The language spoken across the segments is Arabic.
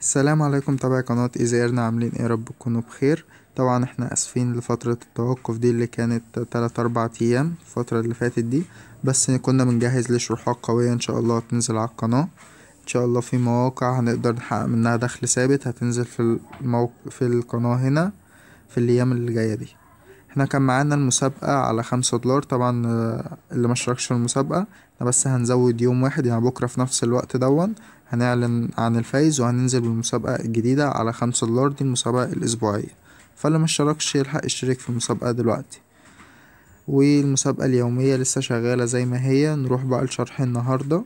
السلام عليكم تابعي قناة إزايرنا عاملين ايه رب تكونوا بخير طبعا احنا اسفين لفترة التوقف دي اللي كانت تلات اربع ايام الفترة اللي فاتت دي بس كنا بنجهز لشروحات قوية ان شاء الله هتنزل على القناة ان شاء الله في مواقع هنقدر نحقق منها دخل ثابت هتنزل في الموق... في القناة هنا في الايام اللي جاية دي احنا كان معانا المسابقة على خمسة دولار طبعا اللي مشاركش في المسابقة احنا بس هنزود يوم واحد يعني بكرة في نفس الوقت دون هنعلن عن الفايز وهننزل بالمسابقة الجديدة على خمسة دولار دي المسابقة الأسبوعية فاللي مشتركش يلحق يشترك في المسابقة دلوقتي والمسابقة اليومية لسه شغالة زي ما هي نروح بقى لشرح النهاردة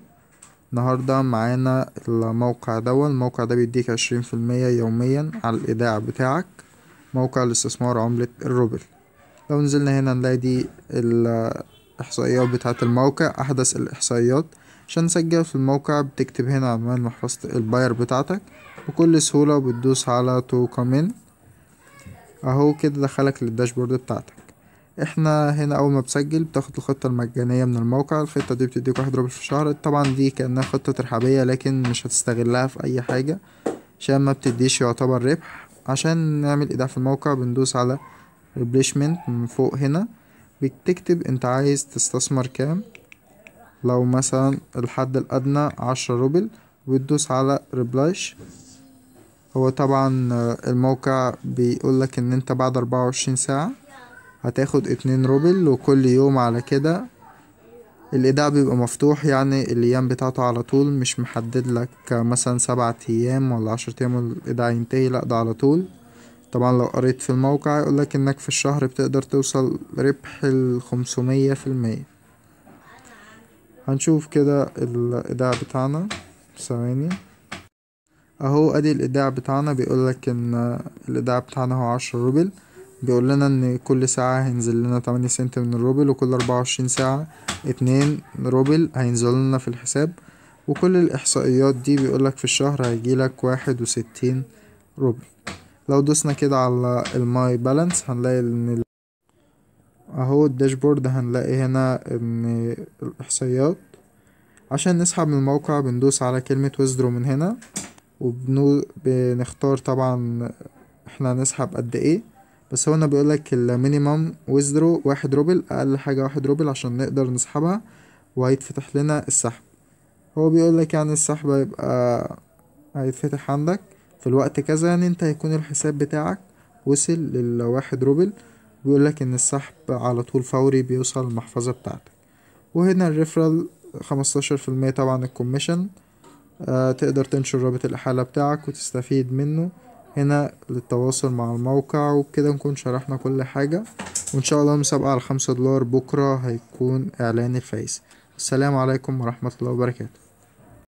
النهاردة معانا الموقع ده الموقع ده بيديك عشرين في المية يوميا على الإيداع بتاعك موقع الاستثمار عملة الروبل لو نزلنا هنا نلاقي دي الإحصائيات بتاعة الموقع أحدث الإحصائيات عشان تسجل في الموقع بتكتب هنا عنوان محفظة الباير بتاعتك بكل سهولة وبتدوس على تو كومين اهو كده دخلك للداشبورد بتاعتك احنا هنا اول ما بسجل بتاخد الخطة المجانية من الموقع الخطة دي بتديك واحد روبل في الشهر طبعا دي كأنها خطة ترحابية لكن مش هتستغلها في اي حاجة عشان ما بتديش يعتبر ربح عشان نعمل ايداع في الموقع بندوس على ريبليشمنت من فوق هنا بتكتب انت عايز تستثمر كام لو مثلا الحد الأدنى عشرة روبل وتدوس على ريبلايش هو طبعا الموقع بيقولك ان انت بعد أربعة وعشرين ساعة هتاخد اتنين روبل وكل يوم على كده الإيداع بيبقى مفتوح يعني الأيام بتاعته على طول مش محدد لك مثلا سبعة أيام ولا عشرة أيام الايداع ينتهي لأ ده على طول طبعا لو قريت في الموقع يقولك إنك في الشهر بتقدر توصل ربح الخمسمية في المية هنشوف كده الايداع بتاعنا ثواني اهو ادي الايداع بتاعنا بيقولك ان الايداع بتاعنا هو عشرة روبل بيقول لنا ان كل ساعة هينزل لنا تمانية سنت من الروبل وكل اربعة وعشرين ساعة اتنين روبل هينزل لنا في الحساب وكل الاحصائيات دي بيقولك في الشهر هيجيلك واحد وستين روبل لو دوسنا كده على الماي بالانس هنلاقي ان اهو الداشبورد هنلاقي هنا الاحصائيات عشان نسحب من الموقع بندوس على كلمة وزدرو من هنا وبنختار طبعا احنا هنسحب قد ايه بس هو هنا بيقولك المينيمم وزدرو واحد روبل اقل حاجة واحد روبل عشان نقدر نسحبها وهيتفتح لنا السحب هو بيقولك يعني السحب هيبقى هيتفتح عندك في الوقت كذا يعني انت هيكون الحساب بتاعك وصل للواحد روبل بيقولك إن السحب على طول فوري بيوصل المحفظة بتاعتك وهنا الريفرال خمستاشر في المية طبعا الكوميشن آه تقدر تنشر رابط الإحالة بتاعك وتستفيد منه هنا للتواصل مع الموقع وبكده نكون شرحنا كل حاجة وإن شاء الله المسابقة على خمسة دولار بكرة هيكون إعلان الفايز السلام عليكم ورحمة الله وبركاته